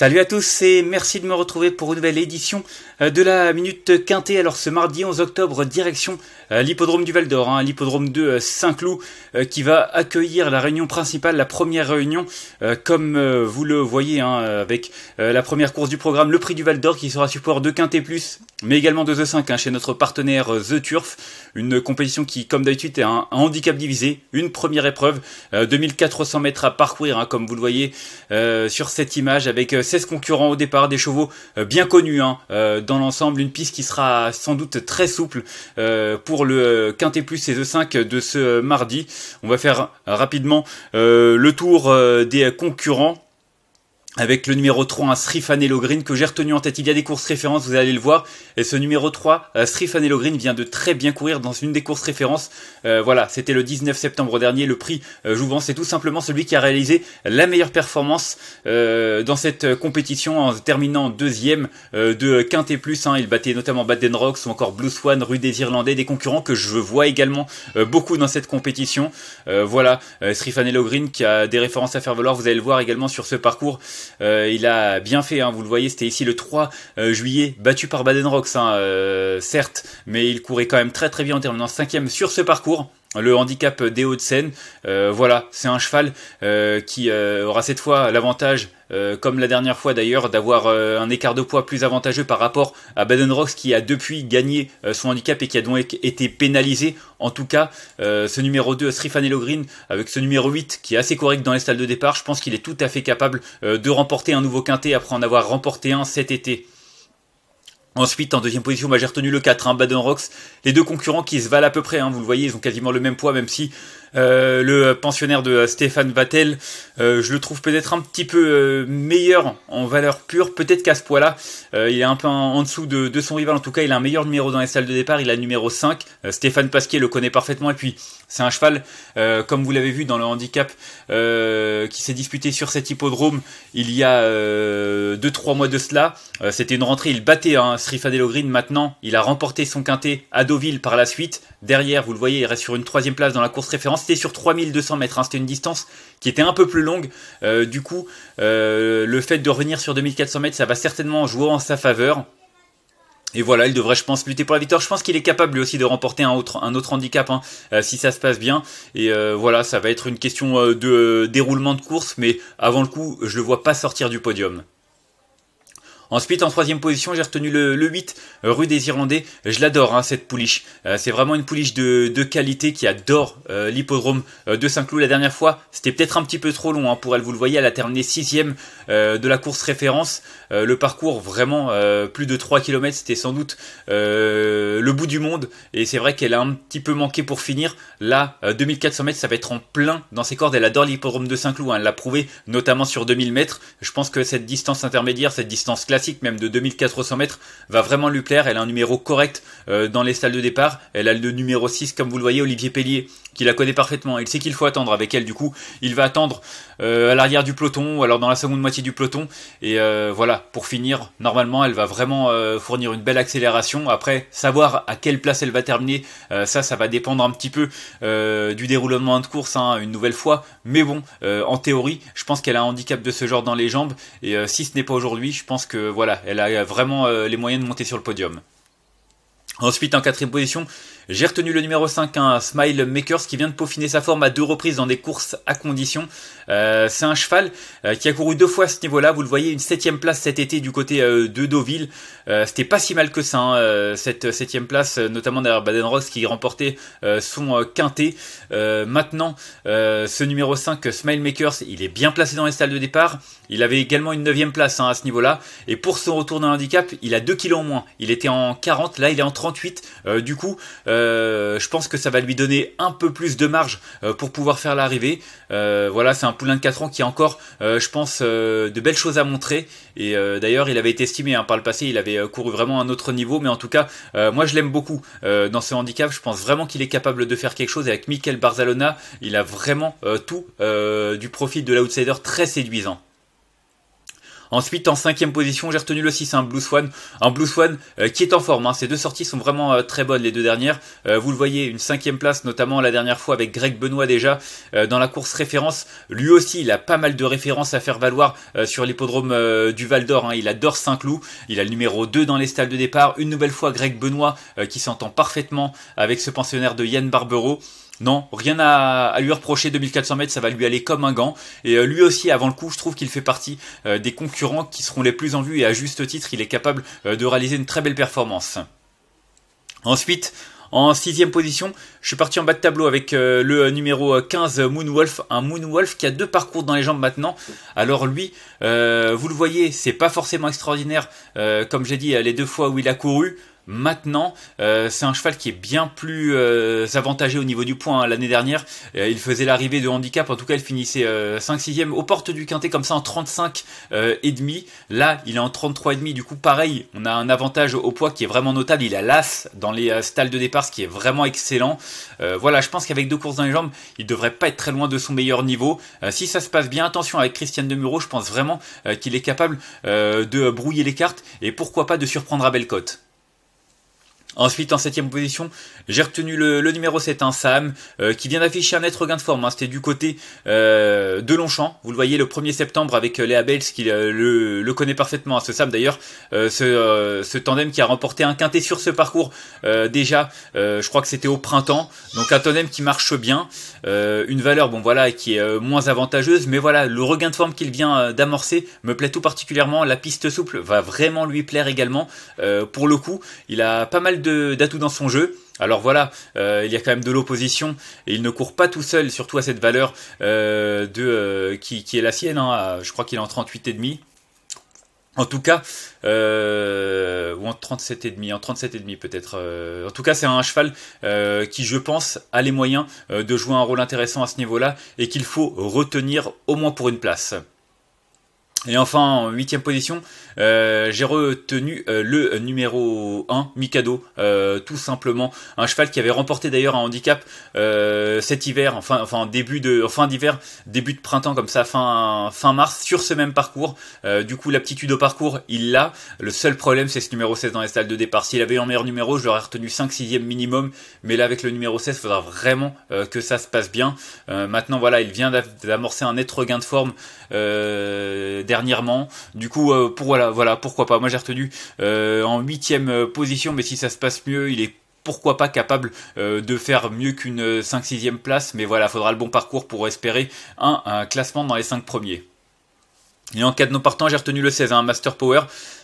Salut à tous et merci de me retrouver pour une nouvelle édition euh, de la Minute Quintée. Alors ce mardi 11 octobre, direction euh, l'hippodrome du Val d'Or, hein, l'hippodrome de euh, Saint-Cloud qui va accueillir la réunion principale, la première réunion, comme vous le voyez hein, avec la première course du programme, le prix du Val d'Or qui sera support de Quintée Plus, mais également de The 5 hein, chez notre partenaire The Turf, une compétition qui comme d'habitude est un handicap divisé, une première épreuve, 2400 mètres à parcourir comme vous le voyez sur cette image avec 16 concurrents au départ, des chevaux euh, bien connus hein, euh, dans l'ensemble, une piste qui sera sans doute très souple euh, pour le Quintet Plus et e 5 de ce mardi. On va faire rapidement le tour des concurrents avec le numéro 3, un Srifanello Green que j'ai retenu en tête. Il y a des courses références, vous allez le voir. Et ce numéro 3, Srifanello Green vient de très bien courir dans une des courses références. Euh, voilà, c'était le 19 septembre dernier. Le prix euh, je vous vends, c'est tout simplement celui qui a réalisé la meilleure performance euh, dans cette compétition en terminant deuxième de Quintet Plus. Hein. Il battait notamment Baden Rocks ou encore Blue Swan, Rue des Irlandais, des concurrents que je vois également beaucoup dans cette compétition. voilà, Srifanello Green qui a des références à faire valoir. Vous allez le voir également sur ce parcours. Euh, il a bien fait, hein, vous le voyez, c'était ici le 3 euh, juillet, battu par Baden Rocks, hein, euh, certes, mais il courait quand même très très bien en terminant 5 sur ce parcours le handicap des Hauts-de-Seine. Euh, voilà, c'est un cheval euh, qui euh, aura cette fois l'avantage, comme la dernière fois d'ailleurs, d'avoir un écart de poids plus avantageux par rapport à Baden Rocks qui a depuis gagné son handicap et qui a donc été pénalisé. En tout cas, ce numéro 2, Srifanello Green, avec ce numéro 8 qui est assez correct dans les salles de départ, je pense qu'il est tout à fait capable de remporter un nouveau quintet après en avoir remporté un cet été. Ensuite, en deuxième position, bah, j'ai retenu le 4, hein, Baden Rocks. Les deux concurrents qui se valent à peu près, hein, vous le voyez, ils ont quasiment le même poids, même si euh, le pensionnaire de Stéphane Vattel, euh, je le trouve peut-être un petit peu euh, meilleur en valeur pure, peut-être qu'à ce poids-là, il est un peu en, dessous de, son rival, en tout cas il a un meilleur numéro dans les salles de départ, il a le numéro 5, Stéphane Pasquier le connaît parfaitement, et puis c'est un cheval, comme vous l'avez vu dans le handicap qui s'est disputé sur cet hippodrome il y a 2-3 mois de cela, c'était une rentrée, il battait un hein, Srifadelo Green, maintenant il a remporté son quintet à Deauville par la suite, Derrière, vous le voyez, il reste sur une troisième place dans la course référence. C'était sur 3200 mètres, hein. c'était une distance qui était un peu plus longue. Euh, du coup, euh, le fait de revenir sur 2400 mètres, ça va certainement jouer en sa faveur. Et voilà, il devrait, je pense, lutter pour la victoire. Je pense qu'il est capable lui aussi de remporter un autre, handicap hein, euh, si ça se passe bien. Et voilà, ça va être une question de déroulement de course, mais avant le coup, je le vois pas sortir du podium. Ensuite, en troisième position, j'ai retenu le, 8, euh, rue des Irlandais. Je l'adore, hein, cette pouliche. Euh, c'est vraiment une pouliche de, qualité qui adore euh, l'hippodrome de Saint-Cloud. La dernière fois, c'était peut-être un petit peu trop long hein, pour elle. Vous le voyez, elle a terminé sixième euh, de la course référence. le parcours, vraiment, plus de 3 km, c'était sans doute le bout du monde. Et c'est vrai qu'elle a un petit peu manqué pour finir. Là, 2400 mètres, ça va être en plein dans ses cordes. Elle adore l'hippodrome de Saint-Cloud. Hein. Elle l'a prouvé, notamment sur 2000 mètres. Je pense que cette distance intermédiaire, cette distance classe, classique même de 2400 mètres va vraiment lui plaire. Elle a un numéro correct euh, dans les salles de départ. Elle a le numéro 6, comme vous le voyez, Olivier Pellier, qui la connaît parfaitement. Il sait qu'il faut attendre avec elle. Du coup, il va attendre euh, à l'arrière du peloton ou alors dans la seconde moitié du peloton. Et euh, voilà, pour finir, normalement, elle va vraiment euh, fournir une belle accélération. Après, savoir à quelle place elle va terminer, ça, ça va dépendre un petit peu du déroulement de course, hein, une nouvelle fois. Mais bon, en théorie, je pense qu'elle a un handicap de ce genre dans les jambes. Et si ce n'est pas aujourd'hui, je pense que voilà, elle a vraiment les moyens de monter sur le podium. Ensuite, en quatrième position, j'ai retenu le numéro 5, un hein, Smile Makers, qui vient de peaufiner sa forme à deux reprises dans des courses à condition. Euh, c'est un cheval euh, qui a couru deux fois à ce niveau-là. Vous le voyez, une septième place cet été du côté euh, de Deauville. C'était pas si mal que ça, hein, cette septième place, notamment derrière Baden Ross qui remportait son quintet. maintenant, ce numéro 5, Smile Makers, il est bien placé dans les salles de départ. Il avait également une neuvième place hein, à ce niveau-là. Et pour son retour dans l'handicap, il a 2 kilos en moins. Il était en 40, là il est en 30. Euh, du coup, euh, je pense que ça va lui donner un peu plus de marge euh, pour pouvoir faire l'arrivée. voilà, c'est un poulain de 4 ans qui a encore, je pense, de belles choses à montrer. Et d'ailleurs, il avait été estimé hein, par le passé, il avait couru vraiment à un autre niveau. Mais en tout cas, moi, je l'aime beaucoup dans ce handicap. Je pense vraiment qu'il est capable de faire quelque chose. Et avec Mikel Barzalona, il a vraiment tout du profil de l'outsider très séduisant. Ensuite, en cinquième position, j'ai retenu le 6, un hein, Blue Swan. Un Blue Swan euh, qui est en forme. Hein. Ces deux sorties sont vraiment euh, très bonnes, les deux dernières. Euh, vous le voyez, une cinquième place, notamment la dernière fois avec Greg Benoît déjà, dans la course référence. Lui aussi, il a pas mal de références à faire valoir sur l'hippodrome du Val d'Or. Hein. Il adore Saint-Cloud. Il a le numéro 2 dans les stalles de départ. Une nouvelle fois, Greg Benoît qui s'entend parfaitement avec ce pensionnaire de Yann Barbero. Non, rien à, lui reprocher. 2400 mètres, ça va lui aller comme un gant. Et euh, lui aussi, avant le coup, je trouve qu'il fait partie euh, des concurrents qui seront les plus en vue. Et à juste titre, il est capable euh, de réaliser une très belle performance. Ensuite, en sixième position, je suis parti en bas de tableau avec le numéro 15 Moonwolf, un Moonwolf qui a deux parcours dans les jambes maintenant. Alors lui, vous le voyez, c'est pas forcément extraordinaire, comme j'ai dit les deux fois où il a couru maintenant. Euh, c'est un cheval qui est bien plus euh, avantagé au niveau du point. Hein. L'année dernière, euh, il faisait l'arrivée de handicap. En tout cas, il finissait 5-6ème aux portes du quintet comme ça en 35 et demi. Là, il est en 33 et demi. Du coup, pareil, on a un avantage au poids qui est vraiment notable. Il a l'as dans les stalles de départ, ce qui est vraiment excellent. voilà, je pense qu'avec deux courses dans les jambes, il devrait pas être très loin de son meilleur niveau. si ça se passe bien, attention avec Christiane Demureau, je pense vraiment qu'il est capable de brouiller les cartes et pourquoi pas de surprendre à Bellecote. Ensuite, en septième position, j'ai retenu le, numéro 7, un hein, Sam, euh, qui vient d'afficher un net regain de forme. Hein. C'était du côté euh, de Longchamp. Vous le voyez le 1er septembre avec euh, Léa Bales, qui le, connaît parfaitement. Hein, ce Sam, d'ailleurs, ce, tandem qui a remporté un quintet sur ce parcours déjà, je crois que c'était au printemps. Donc un tandem qui marche bien. une valeur, bon voilà, qui est moins avantageuse. Mais voilà, le regain de forme qu'il vient d'amorcer me plaît tout particulièrement. La piste souple va vraiment lui plaire également. pour le coup, il a pas mal de d'atout dans son jeu. Alors voilà, euh, il y a quand même de l'opposition et il ne court pas tout seul, surtout à cette valeur euh, de, euh, qui, est la sienne. Hein. Ah, je crois qu'il est en 38,5. En tout cas, ou en 37 et demi, en 37 et demi peut-être. en tout cas, c'est un cheval qui, je pense, a les moyens de jouer un rôle intéressant à ce niveau-là et qu'il faut retenir au moins pour une place. Et enfin, en huitième position, euh, j'ai retenu euh, le numéro 1, Mikado, euh, tout simplement. Un cheval qui avait remporté d'ailleurs un handicap cet hiver, enfin, enfin début de, fin d'hiver, début de printemps comme ça, fin, fin mars, sur ce même parcours. du coup, l'aptitude au parcours, il l'a. Le seul problème, c'est ce numéro 16 dans les stalles de départ. S'il avait eu un meilleur numéro, je l'aurais retenu 5 6 minimum. Mais là, avec le numéro 16, il faudra vraiment que ça se passe bien. maintenant, voilà, il vient d'amorcer un net regain de forme dernièrement. Du coup, euh, pour, voilà, voilà, pourquoi pas. Moi, j'ai retenu euh, en huitième euh, position, mais si ça se passe mieux, il est pourquoi pas capable de faire mieux qu'une 5-6e place, mais voilà, faudra le bon parcours pour espérer un, un classement dans les 5 premiers. Et en cas de non partant, j'ai retenu le 16, hein, Master Power.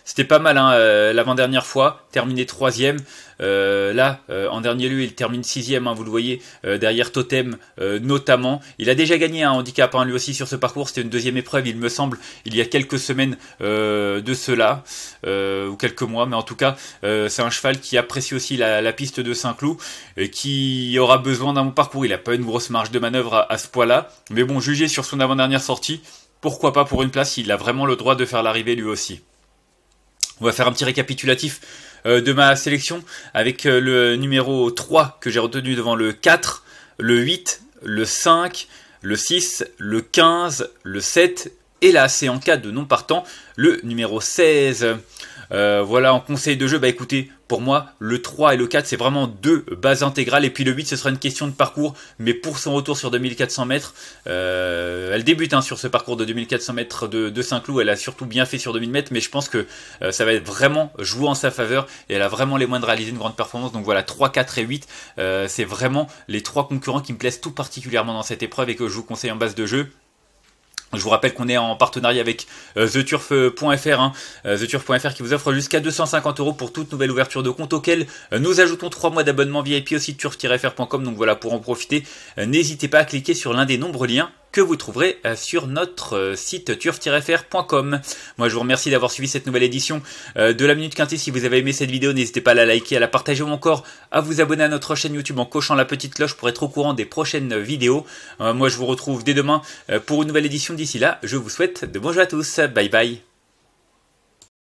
C'était pas mal hein, euh, l'avant-dernière fois, terminé troisième. Euh, là, euh, en dernier lieu, il termine sixième, hein, vous le voyez, euh, derrière Totem notamment. Il a déjà gagné un hein, handicap, lui aussi, sur ce parcours. C'était une deuxième épreuve, il me semble, il y a quelques semaines de cela, ou quelques mois. Mais en tout cas, c'est un cheval qui apprécie aussi la, piste de Saint-Cloud, qui aura besoin d'un bon parcours. Il n'a pas une grosse marge de manœuvre à, à ce poids-là. Mais bon, jugé sur son avant-dernière sortie, pourquoi pas pour une place, il a vraiment le droit de faire l'arrivée lui aussi. On va faire un petit récapitulatif euh, de ma sélection avec euh, le numéro 3 que j'ai retenu devant le 4, le 8, le 5, le 6, le 15, le 7 et là c'est en cas de non partant le numéro 16. Euh, voilà en conseil de jeu, bah écoutez, pour moi, le 3 et le 4, c'est vraiment deux bases intégrales. Et puis le 8, ce sera une question de parcours. Mais pour son retour sur 2400 mètres, euh, elle débute hein, sur ce parcours de 2400 mètres de, de Saint-Cloud. Elle a surtout bien fait sur 2000 mètres. Mais je pense que euh, ça va être vraiment joué en sa faveur. Et elle a vraiment les moyens de réaliser une grande performance. Donc voilà, 3, 4 et 8, euh, c'est vraiment les trois concurrents qui me plaisent tout particulièrement dans cette épreuve et que je vous conseille en base de jeu. Je vous rappelle qu'on est en partenariat avec euh, theturf.fr, hein. euh, qui vous offre jusqu'à 250 euros pour toute nouvelle ouverture de compte auquel euh, nous ajoutons 3 mois d'abonnement VIP aussi turf-fr.com. Donc voilà, pour en profiter, n'hésitez pas à cliquer sur l'un des nombreux liens que vous trouverez euh, sur notre euh, site turf-fr.com. Moi je vous remercie d'avoir suivi cette nouvelle édition euh, de la Minute Quintée. Si vous avez aimé cette vidéo, n'hésitez pas à la liker, à la partager ou encore à vous abonner à notre chaîne YouTube en cochant la petite cloche pour être au courant des prochaines vidéos. moi je vous retrouve dès demain pour une nouvelle édition. D'ici là, je vous souhaite de bons à tous. Bye bye.